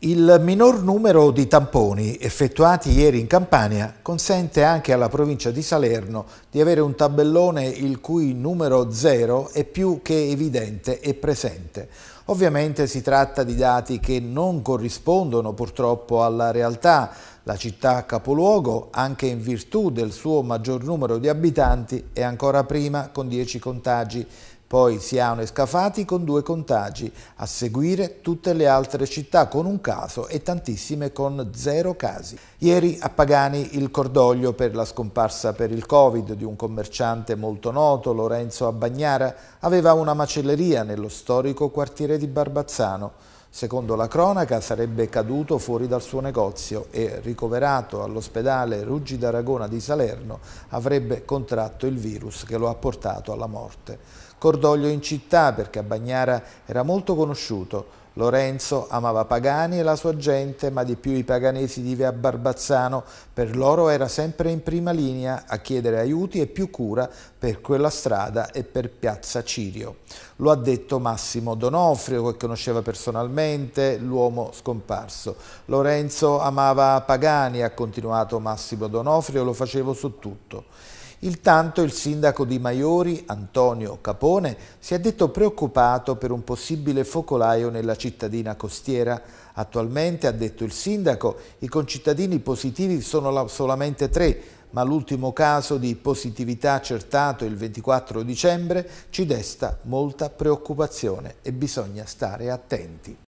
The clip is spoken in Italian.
Il minor numero di tamponi effettuati ieri in Campania consente anche alla provincia di Salerno di avere un tabellone il cui numero zero è più che evidente e presente. Ovviamente si tratta di dati che non corrispondono purtroppo alla realtà, la città capoluogo, anche in virtù del suo maggior numero di abitanti, è ancora prima con 10 contagi, poi Siano e Scafati con due contagi, a seguire tutte le altre città con un caso e tantissime con zero casi. Ieri a Pagani il cordoglio per la scomparsa per il Covid di un commerciante molto noto, Lorenzo Abbagnara, aveva una macelleria nello storico quartiere di Barbazzano. Secondo la cronaca sarebbe caduto fuori dal suo negozio e ricoverato all'ospedale Ruggi d'Aragona di Salerno avrebbe contratto il virus che lo ha portato alla morte. Cordoglio in città perché a Bagnara era molto conosciuto, Lorenzo amava Pagani e la sua gente, ma di più i paganesi di Via Barbazzano. Per loro era sempre in prima linea a chiedere aiuti e più cura per quella strada e per Piazza Cirio. Lo ha detto Massimo Donofrio, che conosceva personalmente l'uomo scomparso. Lorenzo amava Pagani, ha continuato Massimo Donofrio, lo facevo su tutto. Intanto il sindaco di Maiori, Antonio Capone, si è detto preoccupato per un possibile focolaio nella cittadina costiera. Attualmente, ha detto il sindaco, i concittadini positivi sono solamente tre, ma l'ultimo caso di positività accertato il 24 dicembre ci desta molta preoccupazione e bisogna stare attenti.